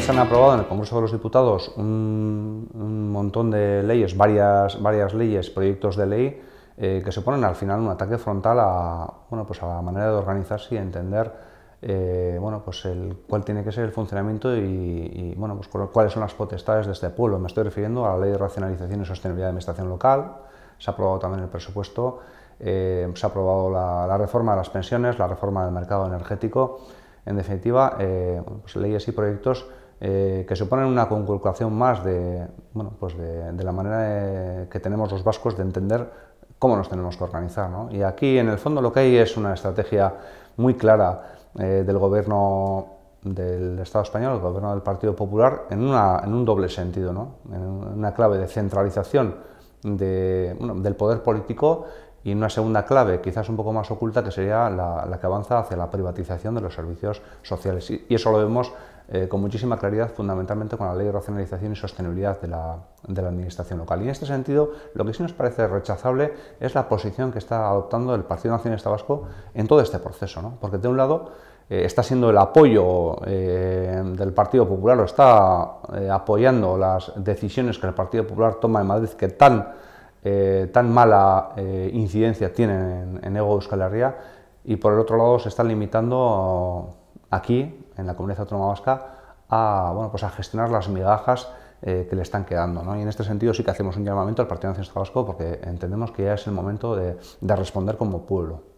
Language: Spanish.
se han aprobado en el Congreso de los Diputados un, montón de leyes, varias, varias leyes, proyectos de ley, eh, que suponen al final un ataque frontal a, bueno, pues a la manera de organizarse y entender eh, bueno, pues el, cuál tiene que ser el funcionamiento y, bueno, pues cuáles son las potestades de este pueblo. Me estoy refiriendo a la Ley de Racionalización y Sostenibilidad de Administración Local, se ha aprobado también el presupuesto, eh, se ha aprobado la, reforma de las pensiones, la reforma del mercado energético, en definitiva, pues leyes y proyectos eh, que suponen una conculcación más de, pues de, la manera que tenemos los vascos de entender cómo nos tenemos que organizar. Y aquí, en el fondo, lo que hay es una estrategia muy clara eh, del gobierno del Estado español, el gobierno del Partido Popular, en, un doble sentido, ¿no? en una clave de centralización del poder político y una segunda clave, quizás un poco más oculta, que sería la, que avanza hacia la privatización de los servicios sociales. y, eso lo vemos eh, con muchísima claridad, fundamentalmente con la ley de racionalización y sostenibilidad de la, de la, administración local. Y en este sentido, lo que sí nos parece rechazable es la posición que está adoptando el Partido Nacionalista Vasco en todo este proceso, ¿no? porque de un lado eh, está siendo el apoyo eh, del Partido Popular o está apoyando las decisiones que el Partido Popular toma en Madrid que tan, tan mala incidencia tienen en, Ego Euskal Herria y por el otro lado se están limitando aquí en la comunidad autónoma vasca a, bueno, pues a gestionar las migajas eh, que le están quedando. Y en este sentido sí que hacemos un llamamiento al Partido Nacionalista Vasco porque entendemos que ya es el momento de responder como pueblo.